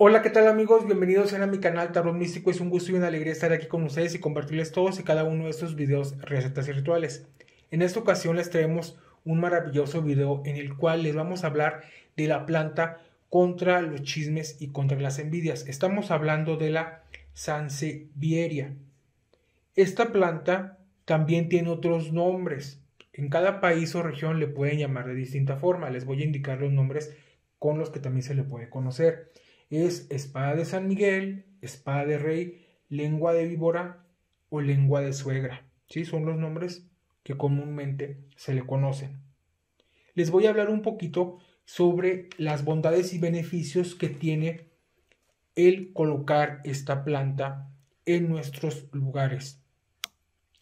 Hola, ¿qué tal amigos? Bienvenidos a mi canal Tarot Místico. Es un gusto y una alegría estar aquí con ustedes y compartirles todos y cada uno de estos videos, recetas y rituales. En esta ocasión les traemos un maravilloso video en el cual les vamos a hablar de la planta contra los chismes y contra las envidias. Estamos hablando de la sansevieria. Esta planta también tiene otros nombres. En cada país o región le pueden llamar de distinta forma. Les voy a indicar los nombres con los que también se le puede conocer es espada de San Miguel, espada de rey, lengua de víbora o lengua de suegra. ¿sí? Son los nombres que comúnmente se le conocen. Les voy a hablar un poquito sobre las bondades y beneficios que tiene el colocar esta planta en nuestros lugares.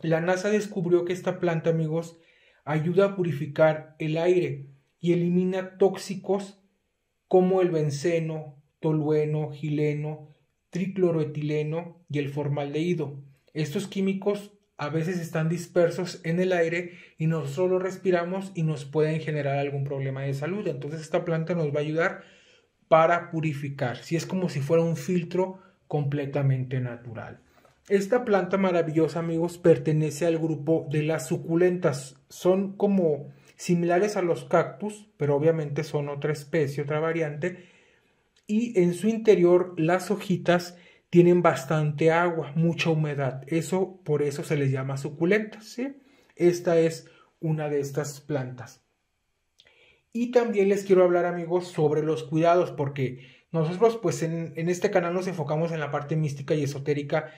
La NASA descubrió que esta planta, amigos, ayuda a purificar el aire y elimina tóxicos como el benceno, tolueno, gileno, tricloroetileno y el formaldehído. Estos químicos a veces están dispersos en el aire y nosotros los respiramos y nos pueden generar algún problema de salud. Entonces esta planta nos va a ayudar para purificar. Si es como si fuera un filtro completamente natural. Esta planta maravillosa, amigos, pertenece al grupo de las suculentas. Son como similares a los cactus, pero obviamente son otra especie, otra variante y en su interior las hojitas tienen bastante agua, mucha humedad. Eso por eso se les llama suculentas. ¿sí? Esta es una de estas plantas. Y también les quiero hablar amigos sobre los cuidados porque nosotros pues en, este canal nos enfocamos en la parte mística y esotérica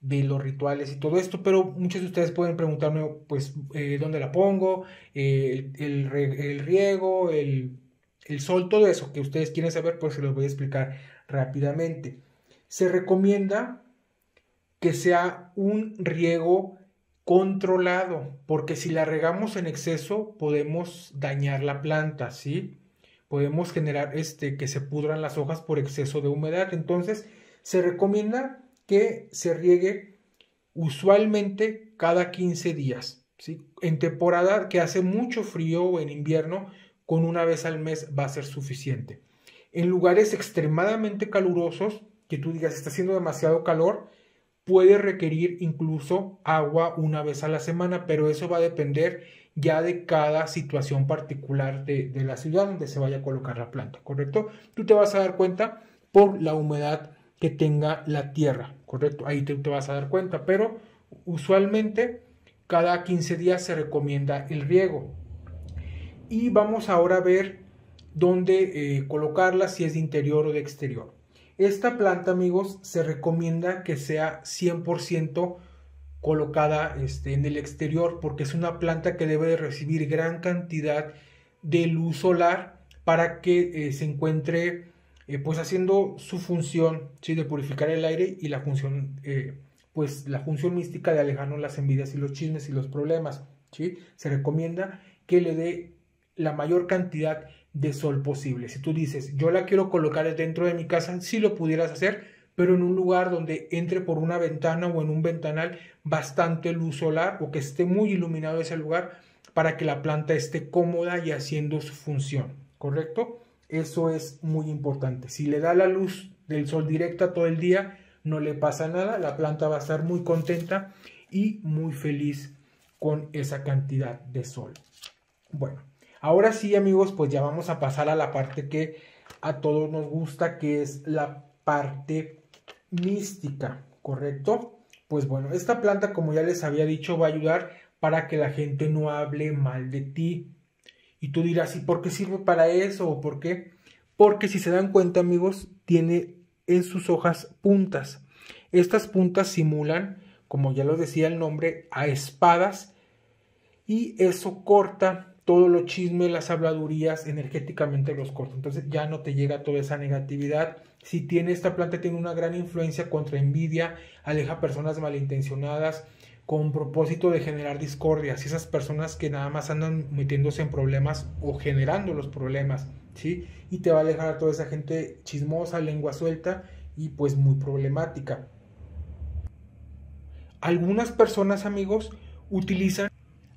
de los rituales y todo esto, pero muchos de ustedes pueden preguntarme, pues, eh, ¿dónde la pongo? Eh, el, riego, el, el sol, todo eso que ustedes quieren saber, pues se los voy a explicar rápidamente. Se recomienda que sea un riego controlado, porque si la regamos en exceso podemos dañar la planta, ¿sí? Podemos generar este que se pudran las hojas por exceso de humedad. Entonces, se recomienda que se riegue usualmente cada 15 días, ¿sí? En temporada que hace mucho frío o en invierno, con una vez al mes va a ser suficiente. En lugares extremadamente calurosos, que tú digas está haciendo demasiado calor, puede requerir incluso agua una vez a la semana, pero eso va a depender ya de cada situación particular de, la ciudad donde se vaya a colocar la planta, ¿correcto? Tú te vas a dar cuenta por la humedad que tenga la tierra, ¿correcto? Ahí te, te vas a dar cuenta, pero usualmente cada 15 días se recomienda el riego, y vamos ahora a ver dónde eh, colocarla, si es de interior o de exterior. Esta planta, amigos, se recomienda que sea 100% colocada este, en el exterior porque es una planta que debe de recibir gran cantidad de luz solar para que eh, se encuentre eh, pues haciendo su función ¿sí? de purificar el aire y la función pues la función mística de alejarnos las envidias y los chismes y los problemas se recomienda que le dé la mayor cantidad de sol posible. Si tú dices, yo la quiero colocar dentro de mi casa, si sí lo pudieras hacer, pero en un lugar donde entre por una ventana o en un ventanal bastante luz solar o que esté muy iluminado ese lugar para que la planta esté cómoda y haciendo su función, ¿correcto? Eso es muy importante. Si le da la luz del sol directa todo el día, no le pasa nada, la planta va a estar muy contenta y muy feliz con esa cantidad de sol. Bueno, Ahora sí, amigos, pues ya vamos a pasar a la parte que a todos nos gusta, que es la parte mística, ¿correcto? Pues bueno, esta planta, como ya les había dicho, va a ayudar para que la gente no hable mal de ti. Y tú dirás, ¿y por qué sirve para eso? ¿O por qué? Porque si se dan cuenta, amigos, tiene en sus hojas puntas. Estas puntas simulan, como ya lo decía el nombre, a espadas y eso corta todo los chismes, las habladurías, energéticamente los corta. Entonces ya no te llega toda esa negatividad. Si tiene esta planta, tiene una gran influencia contra envidia, aleja personas malintencionadas con propósito de generar discordias, esas personas que nada más andan metiéndose en problemas o generando los problemas, ¿sí? Y te va a alejar a toda esa gente chismosa, lengua suelta y pues muy problemática. Algunas personas, amigos, utilizan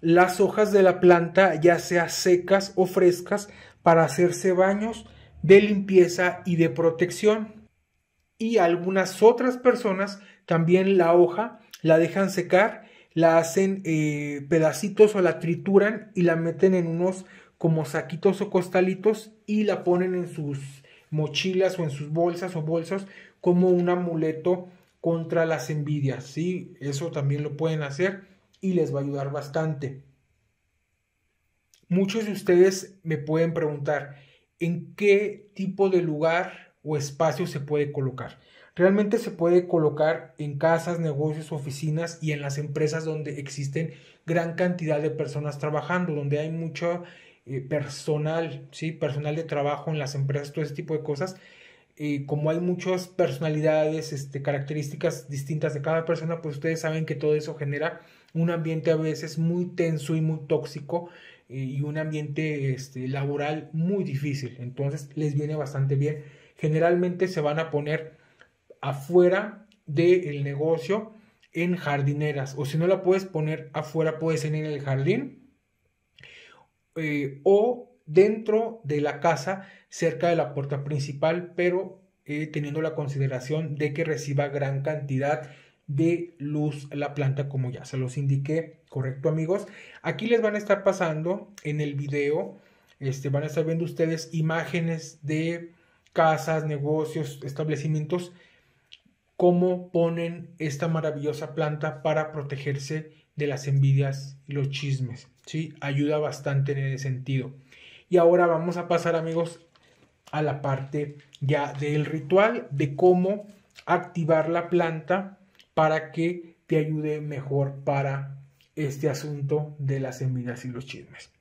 las hojas de la planta, ya sea secas o frescas, para hacerse baños de limpieza y de protección. Y algunas otras personas también la hoja la dejan secar, la hacen eh, pedacitos o la trituran y la meten en unos como saquitos o costalitos y la ponen en sus mochilas o en sus bolsas o bolsos como un amuleto contra las envidias. ¿sí? Eso también lo pueden hacer y les va a ayudar bastante. Muchos de ustedes me pueden preguntar en qué tipo de lugar o espacio se puede colocar. Realmente se puede colocar en casas, negocios, oficinas y en las empresas donde existen gran cantidad de personas trabajando, donde hay mucho eh, personal, ¿sí? personal de trabajo en las empresas, todo ese tipo de cosas. Eh, como hay muchas personalidades, este, características distintas de cada persona, pues ustedes saben que todo eso genera un ambiente a veces muy tenso y muy tóxico eh, y un ambiente este, laboral muy difícil. Entonces les viene bastante bien. Generalmente se van a poner afuera del negocio en jardineras o si no la puedes poner afuera puedes ser en el jardín eh, o dentro de la casa cerca de la puerta principal pero eh, teniendo la consideración de que reciba gran cantidad de luz la planta como ya se los indiqué, correcto amigos. Aquí les van a estar pasando en el video, este, van a estar viendo ustedes imágenes de casas, negocios, establecimientos, cómo ponen esta maravillosa planta para protegerse de las envidias y los chismes. ¿sí? Ayuda bastante en ese sentido. Y ahora vamos a pasar amigos a la parte ya del ritual de cómo activar la planta para que te ayude mejor para este asunto de las semillas y los chismes.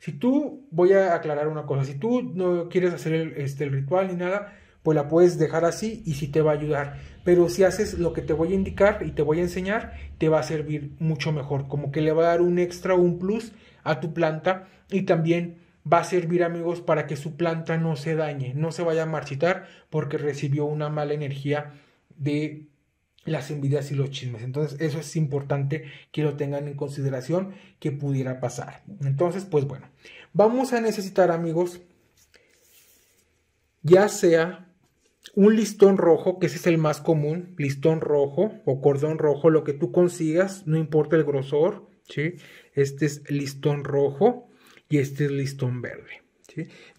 Si tú, voy a aclarar una cosa, si tú no quieres hacer el, este, ritual ni nada, pues la puedes dejar así y si sí te va a ayudar. Pero si haces lo que te voy a indicar y te voy a enseñar, te va a servir mucho mejor. Como que le va a dar un extra, un plus a tu planta y también va a servir amigos para que su planta no se dañe, no se vaya a marchitar porque recibió una mala energía de las envidias y los chismes. Entonces, eso es importante que lo tengan en consideración que pudiera pasar. Entonces, pues bueno, vamos a necesitar, amigos, ya sea un listón rojo, que ese es el más común, listón rojo o cordón rojo, lo que tú consigas, no importa el grosor, ¿sí? Este es listón rojo y este es listón verde.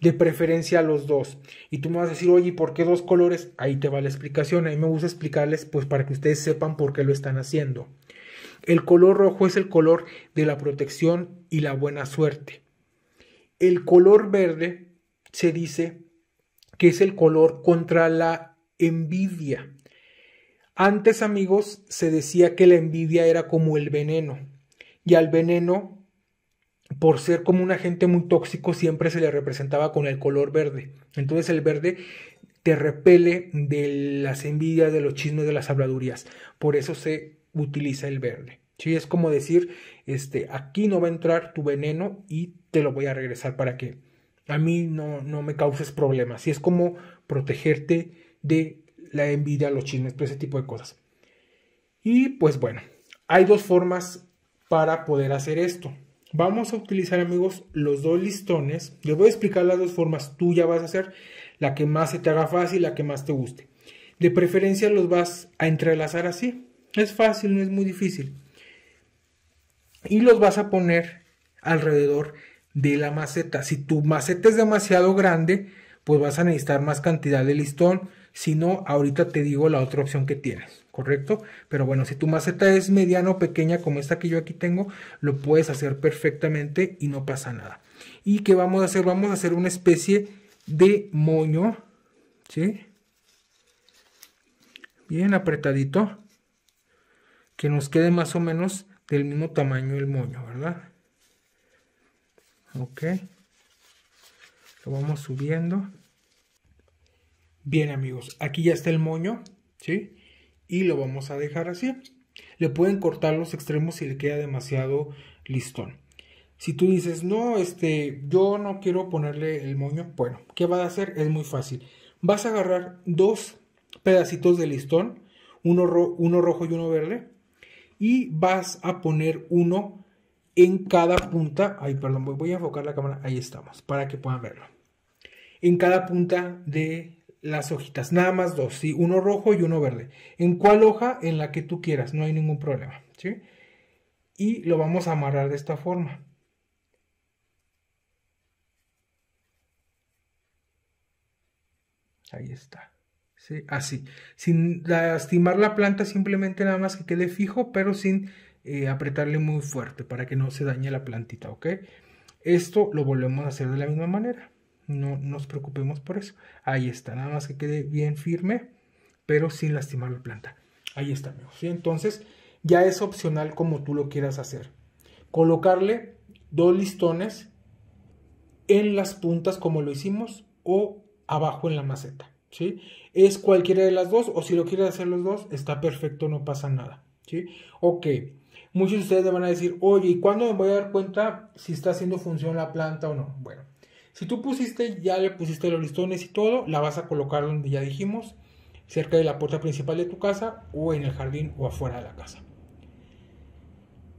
De preferencia los dos. Y tú me vas a decir, oye, ¿por qué dos colores? Ahí te va la explicación. ahí me gusta explicarles, pues, para que ustedes sepan por qué lo están haciendo. El color rojo es el color de la protección y la buena suerte. El color verde se dice que es el color contra la envidia. Antes, amigos, se decía que la envidia era como el veneno y al veneno por ser como un agente muy tóxico, siempre se le representaba con el color verde. Entonces el verde te repele de las envidias, de los chismes, de las habladurías. Por eso se utiliza el verde. ¿sí? Es como decir, este, aquí no va a entrar tu veneno y te lo voy a regresar para que a mí no, no me causes problemas. Y es como protegerte de la envidia, los chismes, ese tipo de cosas. Y pues bueno, hay dos formas para poder hacer esto. Vamos a utilizar, amigos, los dos listones. Les voy a explicar las dos formas. Tú ya vas a hacer la que más se te haga fácil, la que más te guste. De preferencia los vas a entrelazar así. Es fácil, no es muy difícil. Y los vas a poner alrededor de la maceta. Si tu maceta es demasiado grande, pues vas a necesitar más cantidad de listón si no, ahorita te digo la otra opción que tienes, ¿correcto? Pero bueno, si tu maceta es mediana o pequeña como esta que yo aquí tengo, lo puedes hacer perfectamente y no pasa nada. ¿Y qué vamos a hacer? Vamos a hacer una especie de moño, ¿sí? Bien apretadito, que nos quede más o menos del mismo tamaño el moño, ¿verdad? Ok. Lo vamos subiendo. Bien amigos, aquí ya está el moño, ¿sí? Y lo vamos a dejar así. Le pueden cortar los extremos si le queda demasiado listón. Si tú dices, no, este, yo no quiero ponerle el moño, bueno, ¿qué va a hacer? Es muy fácil. Vas a agarrar dos pedacitos de listón, uno, uno rojo y uno verde, y vas a poner uno en cada punta. Ay, perdón, voy a enfocar la cámara, ahí estamos, para que puedan verlo. En cada punta de las hojitas, nada más dos, ¿sí? uno rojo y uno verde. En cual hoja, en la que tú quieras, no hay ningún problema. ¿sí? Y lo vamos a amarrar de esta forma. Ahí está. ¿sí? Así. Sin lastimar la planta, simplemente nada más que quede fijo, pero sin eh, apretarle muy fuerte para que no se dañe la plantita, ¿ok? Esto lo volvemos a hacer de la misma manera. No nos preocupemos por eso. Ahí está, nada más que quede bien firme, pero sin lastimar la planta. Ahí está, amigos. Entonces, ya es opcional como tú lo quieras hacer. Colocarle dos listones en las puntas como lo hicimos o abajo en la maceta. ¿sí? Es cualquiera de las dos o si lo quieres hacer los dos, está perfecto, no pasa nada. ¿sí? Ok, muchos de ustedes me van a decir, oye, ¿y cuándo me voy a dar cuenta si está haciendo función la planta o no? Bueno, si tú pusiste, ya le pusiste los listones y todo, la vas a colocar donde ya dijimos, cerca de la puerta principal de tu casa o en el jardín o afuera de la casa.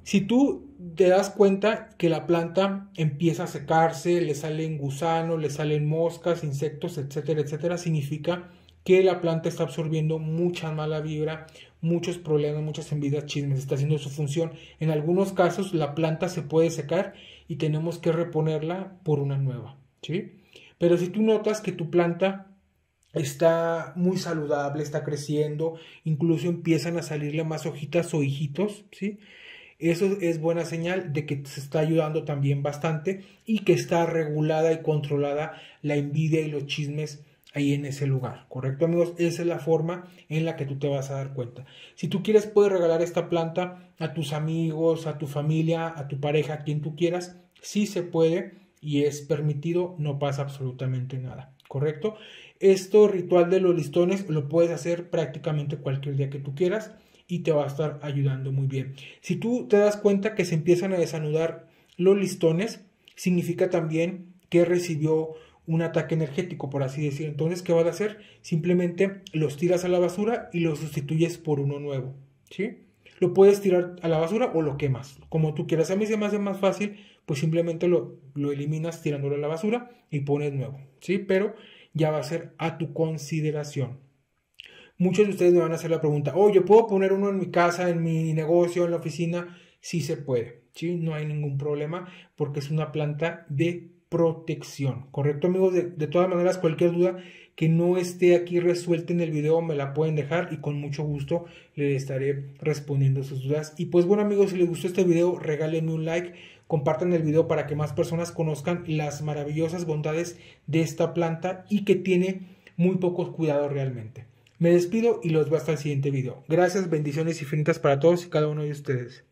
Si tú te das cuenta que la planta empieza a secarse, le salen gusanos, le salen moscas, insectos, etcétera, etcétera, significa que la planta está absorbiendo mucha mala vibra, muchos problemas, muchas envidias, chismes, está haciendo su función. En algunos casos la planta se puede secar y tenemos que reponerla por una nueva. ¿sí? Pero si tú notas que tu planta está muy saludable, está creciendo, incluso empiezan a salirle más hojitas o hijitos, ¿sí? Eso es buena señal de que se está ayudando también bastante y que está regulada y controlada la envidia y los chismes ahí en ese lugar, ¿correcto amigos? Esa es la forma en la que tú te vas a dar cuenta. Si tú quieres puedes regalar esta planta a tus amigos, a tu familia, a tu pareja, a quien tú quieras, sí se puede, y es permitido, no pasa absolutamente nada, ¿correcto? Esto ritual de los listones lo puedes hacer prácticamente cualquier día que tú quieras y te va a estar ayudando muy bien. Si tú te das cuenta que se empiezan a desanudar los listones, significa también que recibió un ataque energético, por así decir. Entonces, ¿qué vas a hacer? Simplemente los tiras a la basura y los sustituyes por uno nuevo, ¿sí? lo puedes tirar a la basura o lo quemas, como tú quieras. A mí se me hace más fácil, pues simplemente lo, eliminas tirándolo a la basura y pones nuevo, ¿sí? Pero ya va a ser a tu consideración. Muchos de ustedes me van a hacer la pregunta, oye, ¿puedo poner uno en mi casa, en mi negocio, en la oficina? Sí se puede, ¿sí? No hay ningún problema porque es una planta de protección. ¿Correcto, amigos? De, todas maneras, cualquier duda que no esté aquí resuelta en el video me la pueden dejar y con mucho gusto le estaré respondiendo sus dudas. Y pues bueno, amigos, si les gustó este video, regálenme un like, compartan el video para que más personas conozcan las maravillosas bondades de esta planta y que tiene muy pocos cuidados realmente. Me despido y los veo hasta el siguiente video. Gracias, bendiciones infinitas para todos y cada uno de ustedes.